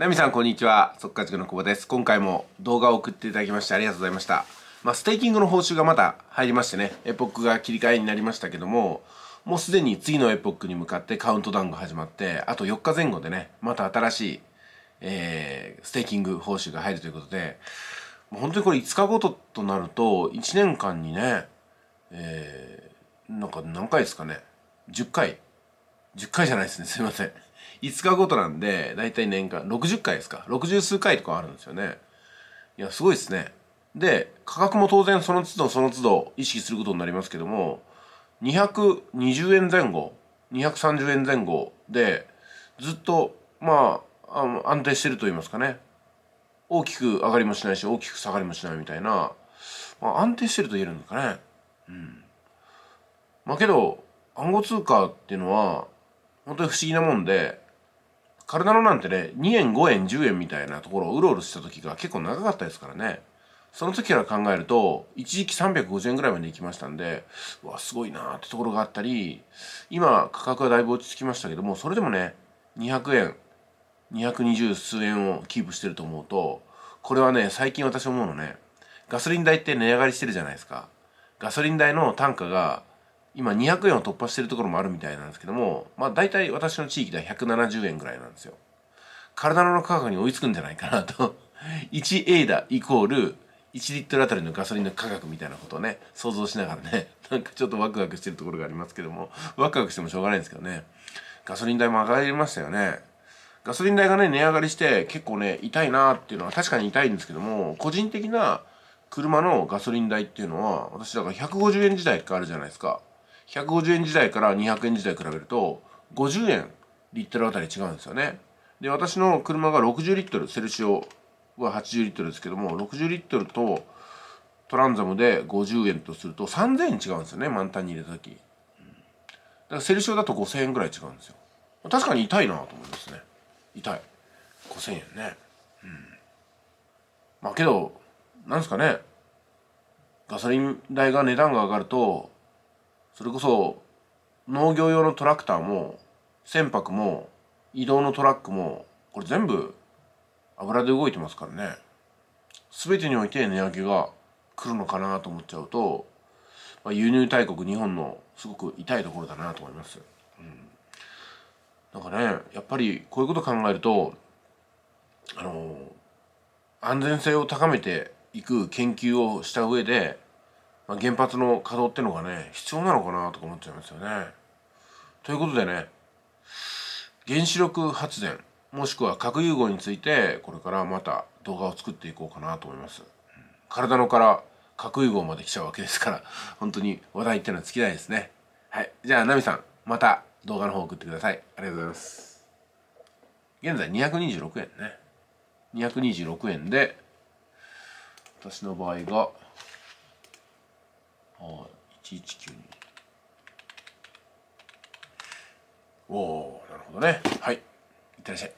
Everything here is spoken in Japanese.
ナミさんこんにちは。速稼塾の久保です。今回も動画を送っていただきましてありがとうございました。まあ、ステーキングの報酬がまた入りましてね、エポックが切り替えになりましたけども、もうすでに次のエポックに向かってカウントダウンが始まって、あと4日前後でね、また新しい、えー、ステーキング報酬が入るということで、もう本当にこれ5日ごととなると、1年間にね、えー、なんか何回ですかね、10回 ?10 回じゃないですね、すいません。5日ごとなんで、だいたい年間60回ですか ?60 数回とかあるんですよね。いや、すごいですね。で、価格も当然その都度その都度意識することになりますけども、220円前後、230円前後で、ずっと、まあ、あの安定してると言いますかね。大きく上がりもしないし、大きく下がりもしないみたいな、まあ、安定してると言えるんですかね。うん。まあけど、暗号通貨っていうのは、本当に不思議なもんで、カルナロなんてね、2円、5円、10円みたいなところをうろうろした時が結構長かったですからね。その時から考えると、一時期350円ぐらいまで行きましたんで、うわ、すごいなーってところがあったり、今、価格はだいぶ落ち着きましたけども、それでもね、200円、220数円をキープしてると思うと、これはね、最近私思うのね、ガソリン代って値上がりしてるじゃないですか。ガソリン代の単価が今200円を突破してるところもあるみたいなんですけども、まあ大体私の地域では170円ぐらいなんですよ。体の価格に追いつくんじゃないかなと。1 エだイコール1リットルあたりのガソリンの価格みたいなことをね、想像しながらね、なんかちょっとワクワクしてるところがありますけども、ワクワクしてもしょうがないんですけどね。ガソリン代も上がりましたよね。ガソリン代がね、値上がりして結構ね、痛いなっていうのは確かに痛いんですけども、個人的な車のガソリン代っていうのは、私だから150円時代ってあるじゃないですか。150円時代から200円時代比べると50円リットルあたり違うんですよねで私の車が60リットルセルシオは80リットルですけども60リットルとトランザムで50円とすると3000円違うんですよね満タンに入れた時だからセルシオだと5000円ぐらい違うんですよ確かに痛いなと思いますね痛い5000円ねうんまあけどなんですかねガソリン代が値段が上がるとそれこそ農業用のトラクターも船舶も移動のトラックもこれ全部油で動いてますからね全てにおいて値上げが来るのかなと思っちゃうと、まあ、輸入大国日本のすごく痛いところだなと思います。うん、なんかねやっぱりこういうこと考えるとあの安全性を高めていく研究をした上でまあ、原発の稼働ってのがね必要なのかなとか思っちゃいますよね。ということでね原子力発電もしくは核融合についてこれからまた動画を作っていこうかなと思います。体のから核融合まで来ちゃうわけですから本当に話題っていうのは尽きないですね。はい、じゃあナミさんまた動画の方送ってください。ありがとうございます。現在226円ね。226円で私の場合が119おおなるほどねはいいってらっしゃい